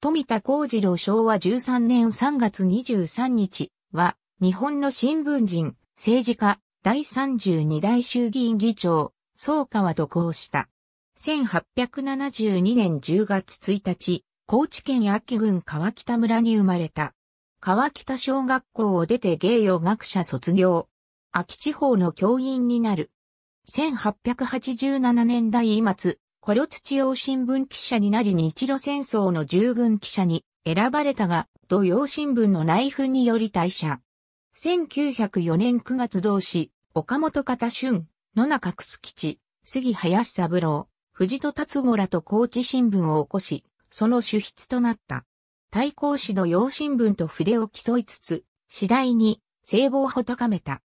富田幸次郎昭和13年3月23日は、日本の新聞人、政治家、第32代衆議院議長、総川渡航した。1872年10月1日、高知県秋郡川北村に生まれた。川北小学校を出て芸用学者卒業。秋地方の教員になる。1887年代末、幌土用新聞記者になり日露戦争の従軍記者に選ばれたが、土曜新聞の内紛により退社。1904年9月同志、岡本方俊、野中楠吉、杉林三郎、藤戸達五らと高知新聞を起こし、その主筆となった。対抗史の洋新聞と筆を競いつつ、次第に聖望を高めた。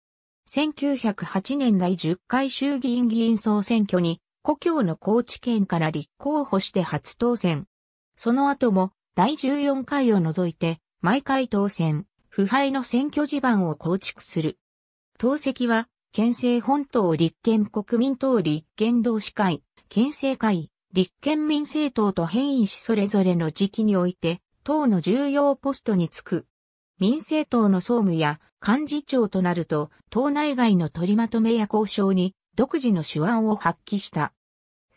1908年第10回衆議院議員総選挙に故郷の高知県から立候補して初当選。その後も第14回を除いて毎回当選、腐敗の選挙地盤を構築する。党籍は、県政本党立憲国民党立憲同志会、県政会、立憲民政党と変異しそれぞれの時期において、党の重要ポストにつく。民政党の総務や幹事長となると、党内外の取りまとめや交渉に独自の手腕を発揮した。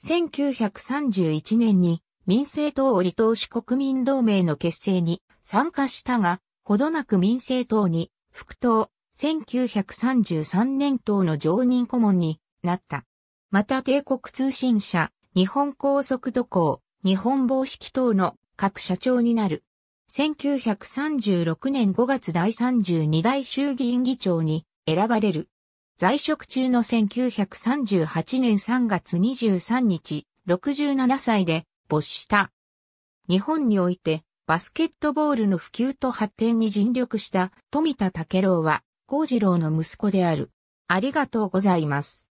1931年に民政党を離党し国民同盟の結成に参加したが、ほどなく民政党に副党、1933年党の常任顧問になった。また帝国通信社、日本高速度工、日本防止機等の各社長になる。1936年5月第32代衆議院議長に選ばれる。在職中の1938年3月23日、67歳で没した。日本においてバスケットボールの普及と発展に尽力した富田武郎は、幸次郎の息子である。ありがとうございます。